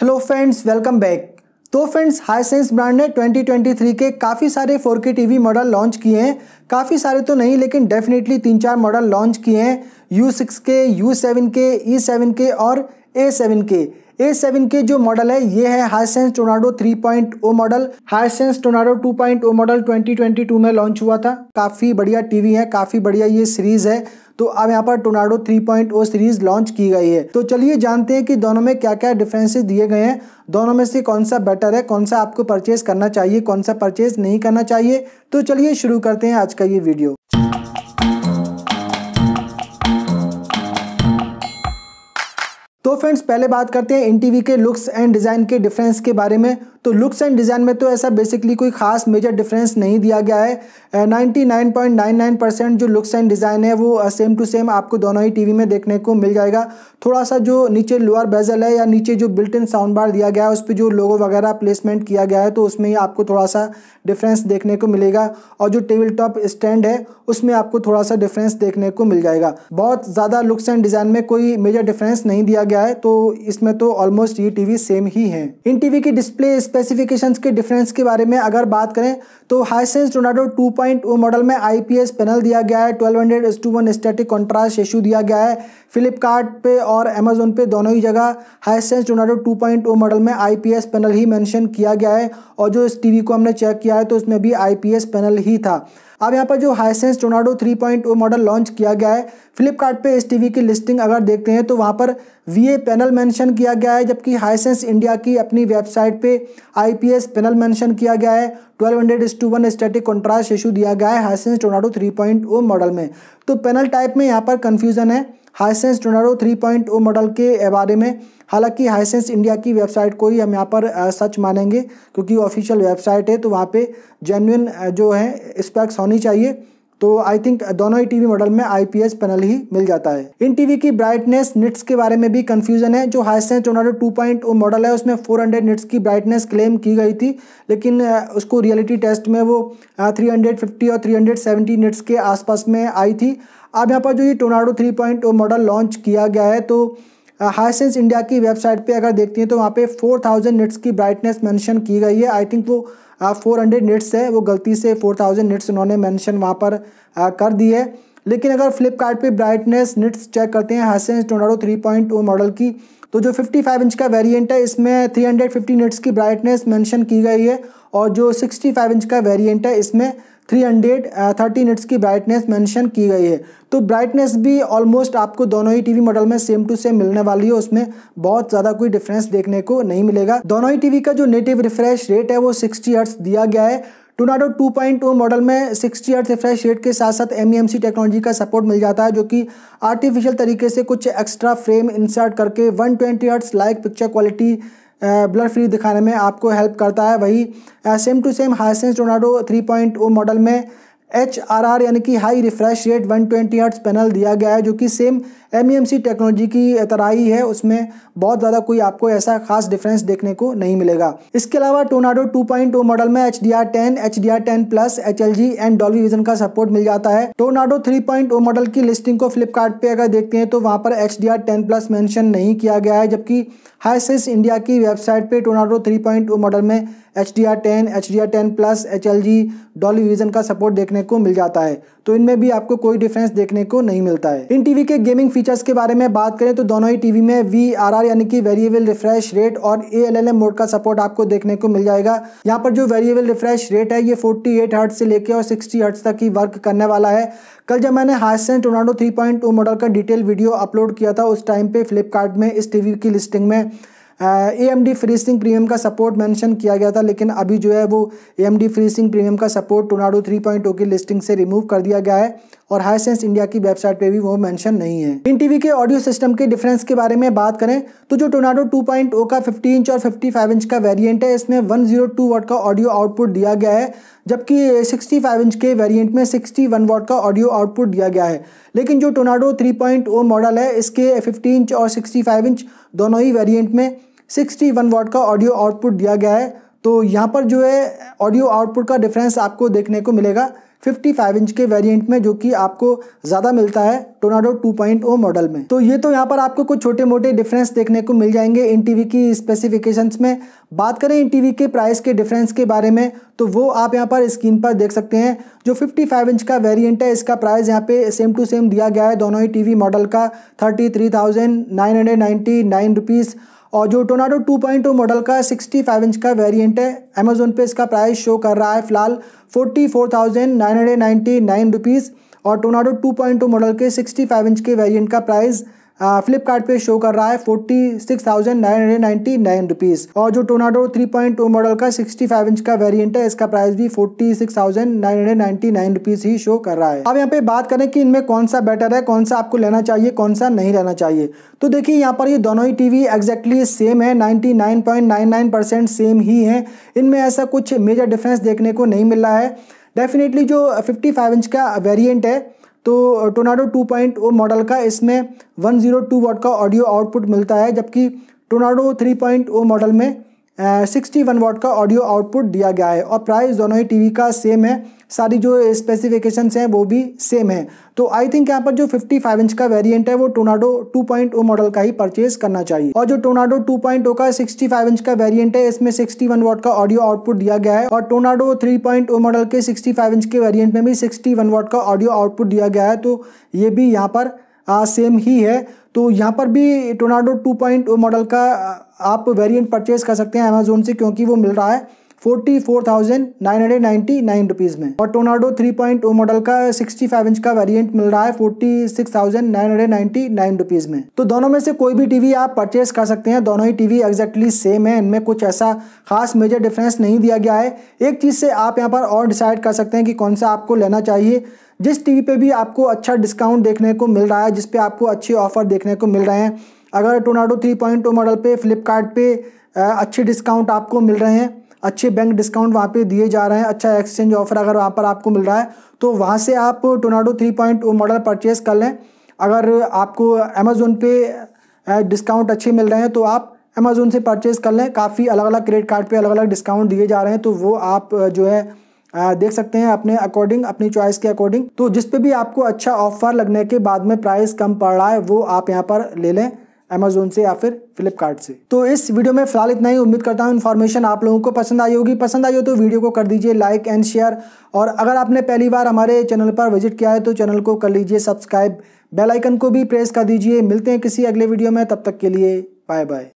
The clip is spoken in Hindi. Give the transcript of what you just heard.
हेलो फ्रेंड्स वेलकम बैक तो फ्रेंड्स हाई सेंस ब्रांड ने 2023 के काफ़ी सारे 4K टीवी मॉडल लॉन्च किए हैं काफ़ी सारे तो नहीं लेकिन डेफिनेटली तीन चार मॉडल लॉन्च किए हैं यू सिक्स के यू सेवन के ई सेवन के और ए सेवन के ए सेवन के जो मॉडल है ये है Hisense Tornado 3.0 model Hisense Tornado 2.0 model 2022 में लॉन्च हुआ था काफ़ी बढ़िया टीवी है काफ़ी बढ़िया ये सीरीज़ है तो अब यहाँ पर टोनाडो 3.0 सीरीज लॉन्च की गई है तो चलिए जानते हैं कि दोनों में क्या क्या डिफरेंसेस दिए गए हैं दोनों में से कौन सा बेटर है कौन सा आपको परचेज करना चाहिए कौन सा परचेज नहीं करना चाहिए तो चलिए शुरू करते हैं आज का ये वीडियो तो फ्रेंड्स पहले बात करते हैं एन के लुक्स एंड डिज़ाइन के डिफरेंस के बारे में तो लुक्स एंड डिज़ाइन में तो ऐसा बेसिकली कोई खास मेजर डिफरेंस नहीं दिया गया है 99.99 परसेंट जो लुक्स एंड डिज़ाइन है वो सेम टू सेम आपको दोनों ही टीवी में देखने को मिल जाएगा थोड़ा सा जो नीचे लोअर बेजल है या नीचे जो बिल्ट इन साउंड बार दिया गया है उस पर जो लोगो वगैरह प्लेसमेंट किया गया है तो उसमें ही आपको थोड़ा सा डिफरेंस देखने को मिलेगा और जो टेबल टॉप स्टैंड है उसमें आपको थोड़ा सा डिफरेंस देखने को मिल जाएगा बहुत ज़्यादा लुक्स एंड डिज़ाइन में कोई मेजर डिफरेंस नहीं दिया गया गया है तो इसमें तो ऑलमोस्ट ये टीवी सेम ही हैं इन टीवी की डिस्प्ले स्पेसिफिकेशंस के डिफरेंस के बारे में अगर बात करें तो हाईसेंस टोनाडो 2.0 मॉडल में आईपीएस पैनल दिया गया है 1200 hundred is to one static contrast इशू दिया गया है फ्लिपकार्ट पे और अमेजोन पे दोनों ही जगह हाईसेंस टोनाडो 2.0 मॉडल में आईपीएस पैनल ही मेंशन किया गया है और जो इस टीवी को हमने चेक किया है तो उसमें भी आईपीएस पैनल ही था अब यहाँ पर जो हाईसेंस टोनाडो 3.0 मॉडल लॉन्च किया गया है फ्लिपकार्ट पे इस टीवी की लिस्टिंग अगर देखते हैं तो वहाँ पर वी ये पैनल मेंशन किया गया है जबकि हाईसेंस इंडिया की अपनी वेबसाइट पे आईपीएस पैनल मेंशन किया गया है 1200 hundred is to one static contrast इशू दिया गया है हाईसेंस टोनाडो 3.0 मॉडल में तो पैनल टाइप में यहाँ पर कन्फ्यूज़न है हाईसेंस टोनाडो 3.0 मॉडल के बारे में हालांकि हाईसेंस इंडिया की वेबसाइट को ही हम यहाँ पर सच मानेंगे क्योंकि ऑफिशियल वेबसाइट है तो वहाँ पे जेन्यन जो है स्पेक्स होनी चाहिए तो आई थिंक दोनों ही टीवी मॉडल में आईपीएस पैनल ही मिल जाता है इन टीवी की ब्राइटनेस निट्स के बारे में भी कंफ्यूजन है जो Hisense Tornado two point model है उसमें 400 निट्स की ब्राइटनेस क्लेम की गई थी लेकिन उसको रियलिटी टेस्ट में वो 350 और 370 निट्स के आसपास में आई थी अब यहाँ पर जो ये टोनाडो 3.0 मॉडल लॉन्च किया गया है तो हाइसेंस इंडिया की वेबसाइट पर अगर देखती हैं तो वहाँ पर फोर निट्स की ब्राइटनेस मैंशन की गई है आई थिंक वो फोर हंड्रेड निट्स है वो गलती से फोर थाउजेंड निट्स उन्होंने मैंशन वहाँ पर आ, कर दी है लेकिन अगर फ्लिपकार्ट ब्राइटनेस निट्स चेक करते हैं Hisense Tornado three point two model की तो जो 55 इंच का वेरिएंट है इसमें 350 निट्स की ब्राइटनेस मेंशन की गई है और जो 65 इंच का वेरिएंट है इसमें थ्री हंड्रेड थर्टी निट्स की ब्राइटनेस मेंशन की गई है तो ब्राइटनेस भी ऑलमोस्ट आपको दोनों ही टीवी मॉडल में सेम टू सेम मिलने वाली है उसमें बहुत ज़्यादा कोई डिफरेंस देखने को नहीं मिलेगा दोनों ही टीवी का जो नेटिव रिफ्रेश रेट है वो सिक्सटी हर्ट्स दिया गया है टोनाडो 2.0 मॉडल में 60 हर्ट्ज रिफ्रेश रेट के साथ साथ एम टेक्नोलॉजी का सपोर्ट मिल जाता है जो कि आर्टिफिशियल तरीके से कुछ एक्स्ट्रा फ्रेम इंसर्ट करके 120 hertz like picture quality blur free दिखाने में आपको हेल्प करता है वही same to same sense Tornado three point model में एच आर आर यानी कि high refresh rate 120 twenty panel दिया गया है जो कि same M E M C technology की तरह ही है उसमें बहुत ज़्यादा कोई आपको ऐसा खास डिफरेंस देखने को नहीं मिलेगा इसके अलावा टोनाडो 2.0 मॉडल में H D R ten H D R ten plus H L G and Dolby vision का सपोर्ट मिल जाता है टोनाडो 3.0 मॉडल की लिस्टिंग को फ्लिपकार्ट पे अगर देखते हैं तो वहाँ पर H D R ten plus mention नहीं किया गया है जबकि हाईसेस इंडिया की वेबसाइट पर टोनाडो थ्री मॉडल में H D R ten H D R ten plus H L G Dolby vision का सपोर्ट देखने को मिल जाता है तो इनमें भी आपको कोई डिफरेंस देखने को नहीं मिलता है इन टीवी के गेमिंग फीचर्स के बारे में बात करें तो दोनों ही टीवी में वी आर आर यानी कि वेरिएबल रिफ्रेश रेट और A L L M mode का सपोर्ट आपको देखने को मिल जाएगा यहाँ पर जो वेरिएबल रिफ्रेश रेट है ये फोर्टी एट हर्ट से लेकर और सिक्सटी हर्ट्स तक ही वर्क करने वाला है कल जब मैंने Hisense Tornado three point two model का डिटेल वीडियो अपलोड किया था उस टाइम पे फ्लिपकार्ट में इस टीवी की लिस्टिंग में A M D FreeSync premium का सपोर्ट मेंशन किया गया था लेकिन अभी जो है वो A M D FreeSync premium का सपोर्ट टोनाडो थ्री पॉइंट की लिस्टिंग से रिमूव कर दिया गया है और हाई सेंस इंडिया की वेबसाइट पे भी वो मेंशन नहीं है इन टीवी के ऑडियो सिस्टम के डिफरेंस के बारे में बात करें तो जो टोनाडो टू पॉइंट ओ का फिफ्टी इंच और फिफ्टी फाइव इंच का वेरियंट है इसमें वन जीरो टू वाट का ऑडियो आउटपुट दिया गया है जबकि सिक्सटी फाइव इंच के वेरियंट में सिक्सटी वन वॉट का ऑडियो आउटपुट दिया गया है लेकिन जो Tornado three point O model है इसके फिफ्टी इंच और सिक्सटी फाइव इंच दोनों ही वेरियंट में सिक्सटी वन वॉट का ऑडियो आउटपुट दिया गया है तो यहाँ पर जो है ऑडियो आउटपुट का डिफरेंस आपको देखने को मिलेगा 55 इंच के वेरिएंट में जो कि आपको ज़्यादा मिलता है टोनाडो 2.0 मॉडल में तो ये तो यहाँ पर आपको कुछ छोटे मोटे डिफरेंस देखने को मिल जाएंगे इन टीवी की स्पेसिफिकेशंस में बात करें इन टीवी के प्राइस के डिफरेंस के बारे में तो वो आप यहाँ पर स्क्रीन पर देख सकते हैं जो 55 इंच का वेरियंट है इसका प्राइस यहाँ पे सेम टू सेम दिया गया है दोनों ही वी मॉडल का thirty three thousand nine hundred ninety nine rupees और जो टोनाडो टू 2.0 मॉडल का सिक्सटी फाइव इंच का वेरिएंट है अमेजोन पे इसका प्राइस शो कर रहा है फिलहाल forty four thousand nine hundred ninety nine rupees और टोनाडो टू 2.0 मॉडल के सिक्सटी फाइव इंच के वेरिएंट का प्राइस फ्लिपकार्ट पे शो कर रहा है forty six thousand nine hundred ninety nine rupees और जो Tornado three point two model का सिक्सटी फाइव इंच का वेरियंट है इसका प्राइस भी forty six thousand nine hundred ninety nine rupees ही शो कर रहा है अब यहाँ पे बात करें कि इनमें कौन सा बेटर है कौन सा आपको लेना चाहिए कौन सा नहीं लेना चाहिए तो देखिए यहाँ पर ये दोनों ही टीवी एग्जैक्टली सेम है ninety nine point nine nine percent same ही है इनमें ऐसा कुछ मेजर डिफरेंस देखने को नहीं मिल रहा है डेफिनेटली जो फाइव इंच का वेरियंट है तो टोनाडो 2.0 मॉडल का इसमें 102 जीरो वाट का ऑडियो आउटपुट मिलता है जबकि टोनाडो 3.0 मॉडल में सिक्सटी वन वॉट का ऑडियो आउटपुट दिया गया है और प्राइस दोनों ही टीवी का सेम है सारी जो स्पेसिफिकेशंस हैं वो भी सेम है तो आई थिंक यहाँ पर जो 55 इंच का वेरिएंट है वो टोनाडो 2.0 मॉडल का ही परचेज करना चाहिए और जो टोनाडो 2.0 का 65 इंच का वेरिएंट है इसमें 61 वॉट का ऑडियो आउटपुट दिया गया है और टोनाडो 3.0 मॉडल के 65 इंच के वेरिएंट में भी 61 वॉट का ऑडियो आउटपुट दिया गया है तो ये भी यहाँ पर सेम ही है तो यहाँ पर भी टोनाडो टू पॉइंट मॉडल का आप वेरिएंट परचेज कर सकते हैं अमेजोन से क्योंकि वो मिल रहा है forty four thousand nine hundred ninety nine rupees में और टोनाडो थ्री पॉइंट मॉडल का सिक्सटी फाइव इंच का वेरियंट मिल रहा है forty six thousand nine hundred ninety nine rupees में तो दोनों में से कोई भी टीवी आप परचेज कर सकते हैं दोनों ही टीवी एग्जैक्टली सेम है इनमें कुछ ऐसा खास मेजर डिफरेंस नहीं दिया गया है एक चीज़ से आप यहाँ पर और डिसाइड कर सकते हैं कि कौन सा आपको लेना चाहिए जिस टीवी पे भी आपको अच्छा डिस्काउंट देखने को मिल रहा है जिस पे आपको अच्छे ऑफर देखने को मिल रहे हैं अगर टोनाडो थ्री पॉइंट मॉडल पे फ्लिपकार्ट पे अच्छे डिस्काउंट आपको मिल रहे हैं अच्छे बैंक डिस्काउंट वहाँ पे दिए जा रहे हैं अच्छा एक्सचेंज ऑफर अगर वहाँ पर आपको मिल रहा है तो वहाँ से आप Tornado three point model purchase कर लें अगर आपको अमेज़ोन पे डिस्काउंट अच्छे मिल रहे हैं तो आप अमेज़ोन से परचेज़ कर लें काफ़ी अलग अलग क्रेडिट कार्ड पर अलग अलग डिस्काउंट दिए जा रहे हैं तो वो आप जो है देख सकते हैं अपने अकॉर्डिंग अपनी चॉइस के अकॉर्डिंग तो जिस पे भी आपको अच्छा ऑफर लगने के बाद में प्राइस कम पड़ रहा है वो आप यहाँ पर ले लें अमेजोन से या फिर फ्लिपकार्ट से तो इस वीडियो में फिलहाल इतना ही उम्मीद करता हूँ इन्फॉर्मेशन आप लोगों को पसंद आई होगी पसंद आई हो तो वीडियो को कर दीजिए लाइक एंड शेयर और अगर आपने पहली बार हमारे चैनल पर विजिट किया है तो चैनल को कर लीजिए सब्सक्राइब बेलाइकन को भी प्रेस कर दीजिए मिलते हैं किसी अगले वीडियो में तब तक के लिए बाय बाय